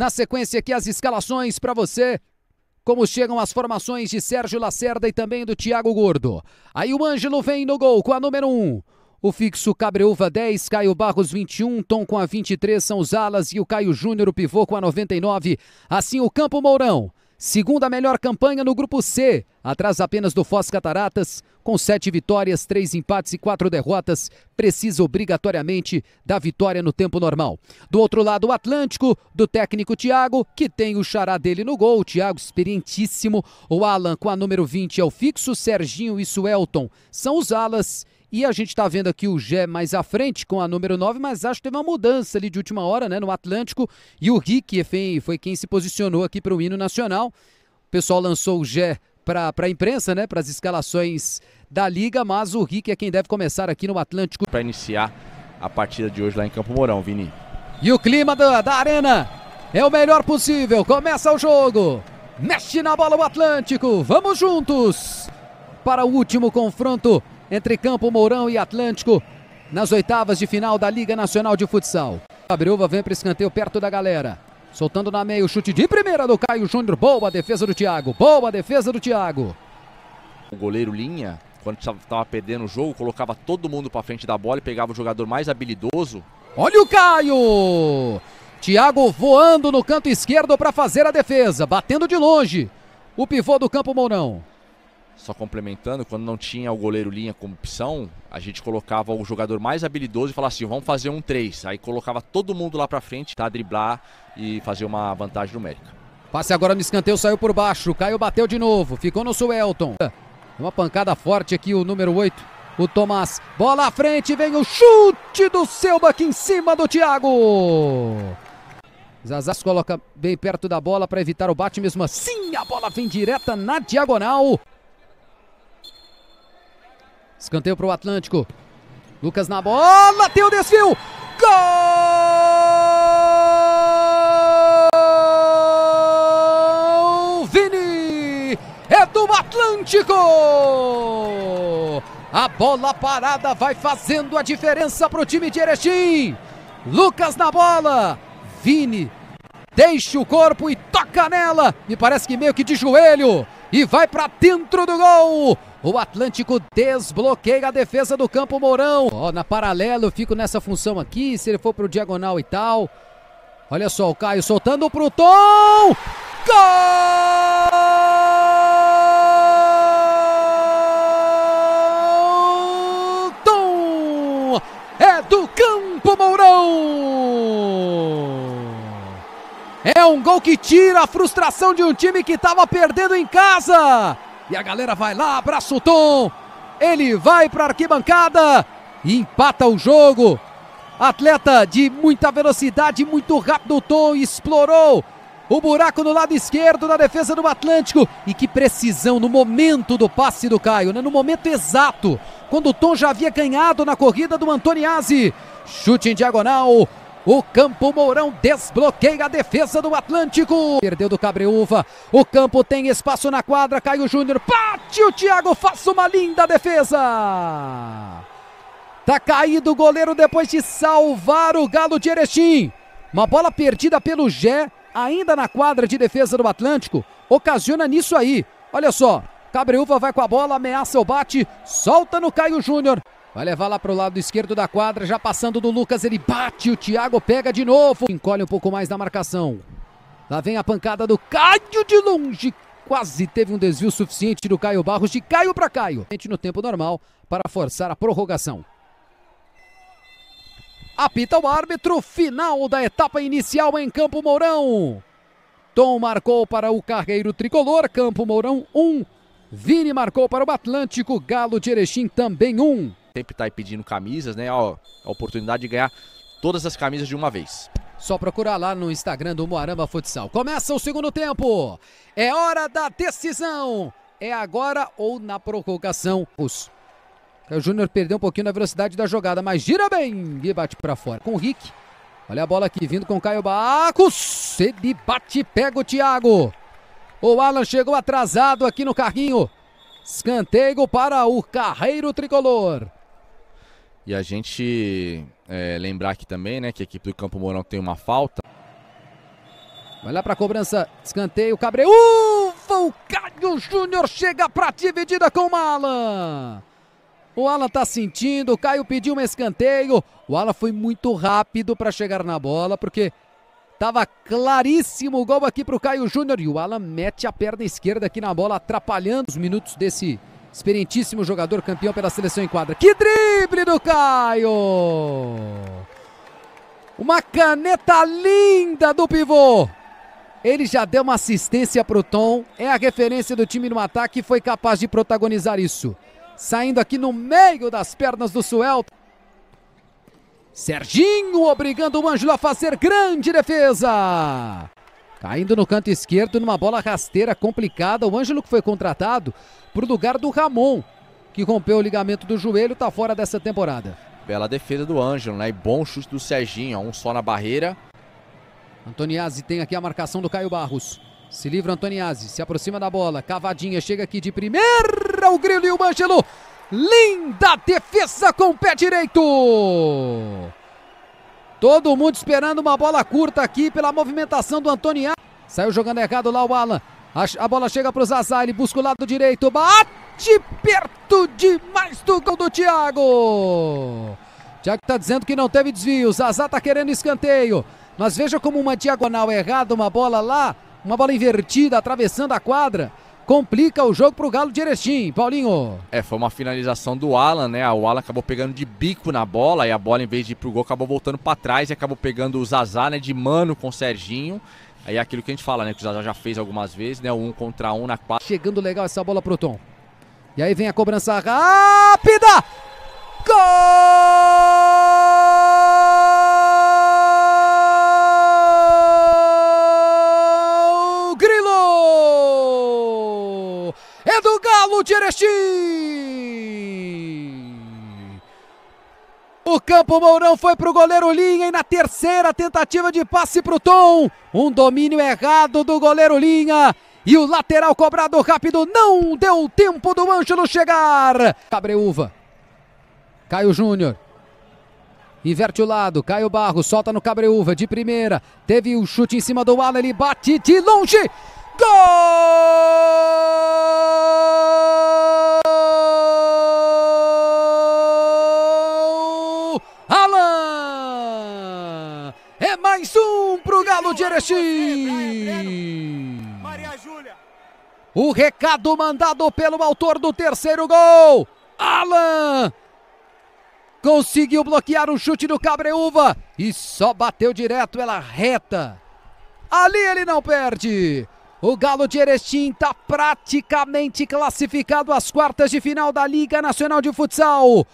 Na sequência aqui as escalações para você. Como chegam as formações de Sérgio Lacerda e também do Thiago Gordo. Aí o Ângelo vem no gol com a número 1. Um. O fixo Cabreúva 10, Caio Barros 21, Tom com a 23 são os alas e o Caio Júnior o pivô com a 99. Assim o Campo Mourão. Segunda melhor campanha no grupo C, atrás apenas do Foz Cataratas. Com sete vitórias, três empates e quatro derrotas, precisa obrigatoriamente da vitória no tempo normal. Do outro lado, o Atlântico, do técnico Thiago, que tem o xará dele no gol, o Thiago experientíssimo, o Alan com a número 20 é o fixo, Serginho e Suelton são os alas. E a gente está vendo aqui o Gé mais à frente com a número 9, mas acho que teve uma mudança ali de última hora, né, no Atlântico. E o Rick foi quem se posicionou aqui para o hino nacional. O pessoal lançou o Gé para a imprensa, né, para as escalações da Liga, mas o Rick é quem deve começar aqui no Atlântico. Para iniciar a partida de hoje lá em Campo Mourão, Vini. E o clima da, da arena é o melhor possível. Começa o jogo. Mexe na bola o Atlântico. Vamos juntos para o último confronto entre Campo Mourão e Atlântico nas oitavas de final da Liga Nacional de Futsal. Abreuva vem para escanteio perto da galera. Soltando na meia o chute de primeira do Caio Júnior. Boa defesa do Thiago. Boa defesa do Thiago. O goleiro linha quando estava perdendo o jogo, colocava todo mundo para frente da bola e pegava o jogador mais habilidoso. Olha o Caio! Thiago voando no canto esquerdo para fazer a defesa, batendo de longe. O pivô do campo Mourão. Só complementando, quando não tinha o goleiro linha como opção, a gente colocava o jogador mais habilidoso e falava assim: vamos fazer um 3. Aí colocava todo mundo lá para frente para driblar e fazer uma vantagem numérica. Passe agora no escanteio, saiu por baixo. Caio bateu de novo, ficou no Suelton. Uma pancada forte aqui, o número 8, o Tomás. Bola à frente, vem o chute do Selba aqui em cima do Thiago. Zazas coloca bem perto da bola para evitar o bate, mesmo assim a bola vem direta na diagonal. Escanteio para o Atlântico. Lucas na bola, tem o desvio. Gol! do Atlântico. A bola parada vai fazendo a diferença para o time de Erechim. Lucas na bola. Vini deixa o corpo e toca nela. Me parece que meio que de joelho. E vai para dentro do gol. O Atlântico desbloqueia a defesa do Campo Mourão. Ó, na paralela eu fico nessa função aqui, se ele for pro diagonal e tal. Olha só o Caio soltando pro Tom. Gol! gol que tira a frustração de um time que estava perdendo em casa. E a galera vai lá, abraça o Tom. Ele vai para a arquibancada e empata o jogo. Atleta de muita velocidade, muito rápido, o Tom explorou o buraco no lado esquerdo da defesa do Atlântico. E que precisão no momento do passe do Caio, né? no momento exato, quando o Tom já havia ganhado na corrida do Antoniazzi. Chute em diagonal, o Campo Mourão desbloqueia a defesa do Atlântico. Perdeu do Cabreúva. O campo tem espaço na quadra. Caio Júnior bate. O Thiago faz uma linda defesa. Tá caído o goleiro depois de salvar o Galo de Erechim. Uma bola perdida pelo Gé, ainda na quadra de defesa do Atlântico. Ocasiona nisso aí. Olha só. Cabreúva vai com a bola, ameaça o bate, solta no Caio Júnior. Vai levar lá para o lado esquerdo da quadra, já passando do Lucas, ele bate, o Thiago pega de novo. Encolhe um pouco mais na marcação. Lá vem a pancada do Caio de longe. Quase teve um desvio suficiente do Caio Barros, de Caio para Caio. No tempo normal, para forçar a prorrogação. Apita o árbitro, final da etapa inicial em Campo Mourão. Tom marcou para o Carreiro Tricolor, Campo Mourão 1. Um. Vini marcou para o Atlântico, Galo de Erechim também 1. Um sempre está aí pedindo camisas, né? Ó, a oportunidade de ganhar todas as camisas de uma vez. Só procurar lá no Instagram do Moarama Futsal. Começa o segundo tempo. É hora da decisão. É agora ou na prorrogação. Os o Júnior perdeu um pouquinho na velocidade da jogada, mas gira bem e bate para fora com o Rick. Olha a bola aqui vindo com o Caio Bacos. Ele bate, pega o Thiago. O Alan chegou atrasado aqui no carrinho. Escanteio para o Carreiro Tricolor. E a gente é, lembrar aqui também, né, que a equipe do Campo Mourão tem uma falta. Vai lá para a cobrança, escanteio, Cabreu. Uh, o Caio Júnior chega para dividida com o Alan. O Alan tá sentindo, o Caio pediu um escanteio. O Alan foi muito rápido para chegar na bola, porque tava claríssimo o gol aqui para o Caio Júnior. E o Alan mete a perna esquerda aqui na bola, atrapalhando os minutos desse Experientíssimo jogador, campeão pela seleção em quadra. Que drible do Caio! Uma caneta linda do pivô! Ele já deu uma assistência para o Tom, é a referência do time no ataque e foi capaz de protagonizar isso. Saindo aqui no meio das pernas do Suelta. Serginho obrigando o Ângelo a fazer grande defesa. Caindo no canto esquerdo, numa bola rasteira complicada, o Ângelo que foi contratado para o lugar do Ramon, que rompeu o ligamento do joelho, está fora dessa temporada. Bela defesa do Ângelo, né? E bom chute do Serginho, ó, um só na barreira. Antoniazzi tem aqui a marcação do Caio Barros. Se livra Antoniazzi, se aproxima da bola. Cavadinha chega aqui de primeira. O Grilo e o Ângelo. Linda defesa com o pé direito. Todo mundo esperando uma bola curta aqui pela movimentação do Antoniá. Saiu jogando errado lá o Alan. A, a bola chega para o Zazá, ele busca o lado direito. Bate perto demais do gol do Thiago. Thiago está dizendo que não teve desvio. Zazá está querendo escanteio. Mas veja como uma diagonal errada, uma bola lá, uma bola invertida atravessando a quadra complica o jogo para o Galo de Erechim, Paulinho. É, foi uma finalização do Alan, né? O Alan acabou pegando de bico na bola e a bola, em vez de ir pro gol, acabou voltando para trás e acabou pegando o Zazá, né? De mano com o Serginho. Aí é aquilo que a gente fala, né? Que o Zazá já fez algumas vezes, né? O um contra um na quarta. Chegando legal essa bola pro Tom. E aí vem a cobrança rápida! O campo Mourão foi para o goleiro Linha e na terceira tentativa de passe para o Tom. Um domínio errado do goleiro Linha. E o lateral cobrado rápido não deu tempo do Ângelo chegar. Cabreúva. Caio Júnior. Inverte o lado, Caio Barro, solta no Cabreúva de primeira. Teve o um chute em cima do Alan, ele bate de longe. Gol! mais um pro Galo de Erechim. Maria Júlia. O recado mandado pelo autor do terceiro gol. Alan conseguiu bloquear o chute do Cabreúva e só bateu direto ela reta. Ali ele não perde. O Galo de Erechim está praticamente classificado às quartas de final da Liga Nacional de Futsal.